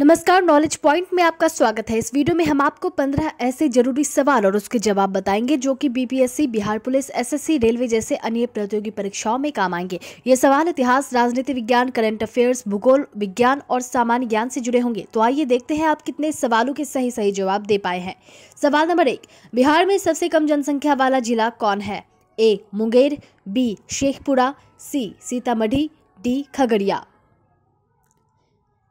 नमस्कार knowledge point में आपका स्वागत है इस वीडियो में हम आपको 15 ऐसे जरूरी सवाल और उसके जवाब बताएंगे जो कि BPSC Bihar police SSC railway जैसे अन्य प्रतियोगी परीक्षाओं में काम आएंगे ये सवाल इतिहास राजनीति विज्ञान करंट अफेयर्स भूगोल विज्ञान और सामान्य ज्ञान से जुड़े होंगे तो आइए देखते हैं आप कितने सवालों के सही सही जवाब दे पाए हैं सवाल नंबर एक बिहार में सबसे कम जनसंख्या वाला जिला कौन है A Munger B Sheikhpura C Sitamarhi D Khagaria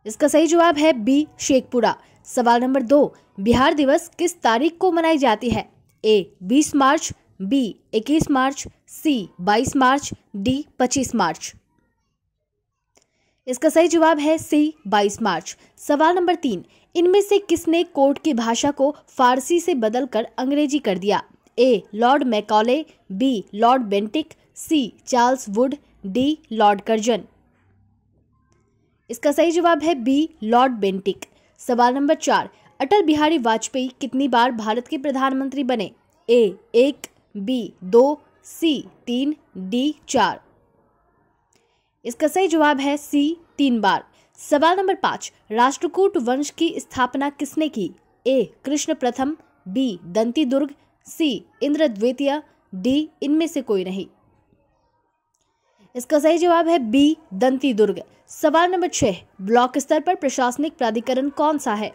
इसका सही जवाब है बी शेखपुरा सवाल नंबर दो बिहार दिवस किस तारीख को मनाई जाती है ए 20 मार्च बी 21 मार्च सी 22 मार्च डी 25 मार्च इसका सही जवाब है सी 22 मार्च सवाल नंबर तीन इनमें से किसने कोर्ट की भाषा को फारसी से बदलकर अंग्रेजी कर दिया A lord Macaulay B lord Bentinck C Charles Wood D lord Curzon इसका सही जवाब है बी लॉर्ड बेंटिक सवाल नंबर चार अटल बिहारी वाजपेयी कितनी बार भारत के प्रधानमंत्री बने ए एक बी दो सी तीन डी चार इसका सही जवाब है सी तीन बार सवाल नंबर पाँच राष्ट्रकूट वंश की स्थापना किसने की ए कृष्ण प्रथम बी दंती दुर्ग सी इंद्र द्वितीय डी इनमें से कोई नहीं इसका सही जवाब है बी दंती दुर्ग सवाल नंबर छः ब्लॉक स्तर पर प्रशासनिक प्राधिकरण कौन सा है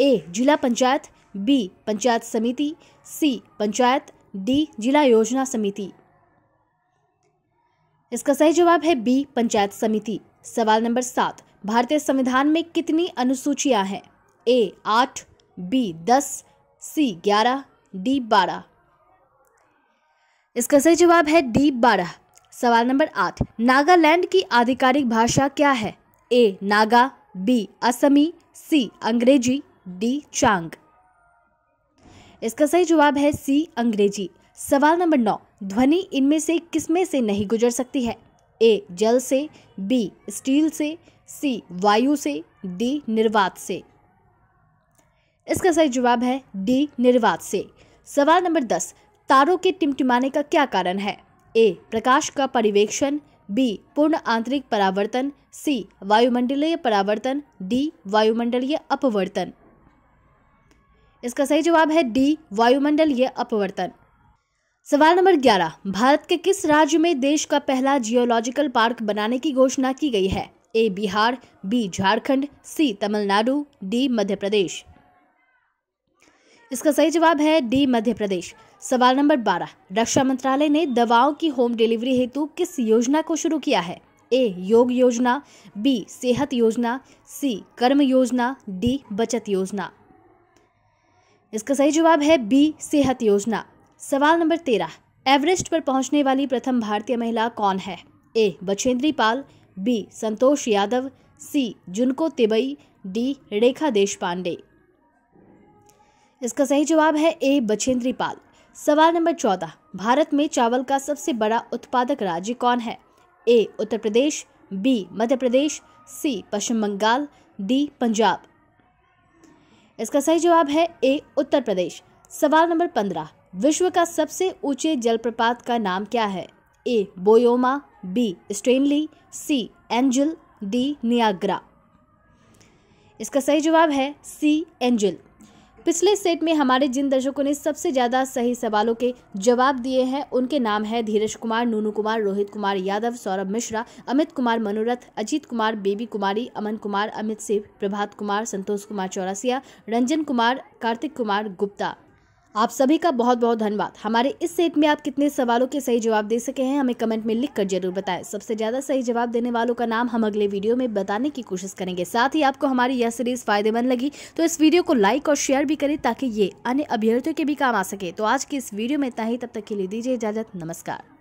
ए जिला पंचायत बी पंचायत समिति सी पंचायत डी जिला योजना समिति इसका सही जवाब है बी पंचायत समिति सवाल नंबर सात भारतीय संविधान में कितनी अनुसूचियां हैं ए आठ बी दस सी ग्यारह डी बारह इसका सही जवाब है डी बारह सवाल नंबर आठ नागालैंड की आधिकारिक भाषा क्या है ए नागा बी असमी सी अंग्रेजी डी चांग इसका सही जवाब है सी अंग्रेजी सवाल नंबर नौ ध्वनि इनमें से किसमें से नहीं गुजर सकती है ए जल से बी स्टील से सी वायु से डी निर्वात से इसका सही जवाब है डी निर्वात से सवाल नंबर दस तारों के टिमटिमाने का क्या कारण है ए प्रकाश का परिवेक्षण बी पूर्ण आंतरिक परावर्तन सी वायुमंडलीय परावर्तन डी वायुमंडलीय अपवर्तन इसका सही जवाब है डी वायुमंडलीय अपवर्तन सवाल नंबर 11 भारत के किस राज्य में देश का पहला जियोलॉजिकल पार्क बनाने की घोषणा की गई है A Bihar B Jharkhand C Tamil Nadu D Madhya Pradesh इसका सही जवाब है डी मध्य प्रदेश सवाल नंबर बारह रक्षा मंत्रालय ने दवाओं की होम डिलीवरी हेतु किस योजना को शुरू किया है ए योग योजना बी सेहत योजना सी कर्म योजना डी बचत योजना इसका सही जवाब है बी सेहत योजना सवाल नंबर तेरह एवरेस्ट पर पहुंचने वाली प्रथम भारतीय महिला कौन है A Bachendri Pal B Santosh Yadav C Junko Tabei D रेखा देश पांडे इसका सही जवाब है ए बछेंद्री पाल सवाल नंबर चौदह भारत में चावल का सबसे बड़ा उत्पादक राज्य कौन है A Uttar Pradesh B Madhya Pradesh C Paschim Bangal D Punjab इसका सही जवाब है ए उत्तर प्रदेश सवाल नंबर पंद्रह विश्व का सबसे ऊंचे जलप्रपात का नाम क्या है A Boyoma B Stanley C Angel D Niagara इसका सही जवाब है सी एंजल पिछले सेट में हमारे जिन दर्शकों ने सबसे ज्यादा सही सवालों के जवाब दिए हैं उनके नाम है धीरज कुमार नूनू कुमार रोहित कुमार यादव सौरभ मिश्रा अमित कुमार मनोरथ अजीत कुमार बेबी कुमारी अमन कुमार अमित सिंह प्रभात कुमार संतोष कुमार चौरसिया रंजन कुमार कार्तिक कुमार गुप्ता आप सभी का बहुत बहुत धन्यवाद हमारे इस सेट में आप कितने सवालों के सही जवाब दे सके हैं हमें कमेंट में लिख कर जरूर बताएं सबसे ज़्यादा सही जवाब देने वालों का नाम हम अगले वीडियो में बताने की कोशिश करेंगे साथ ही आपको हमारी यह सीरीज़ फायदेमंद लगी तो इस वीडियो को लाइक और शेयर भी करें ताकि ये अन्य अभ्यर्थियों के भी काम आ सके तो आज की इस वीडियो में इतना ही तब तक के लिए दीजिए इजाज़त नमस्कार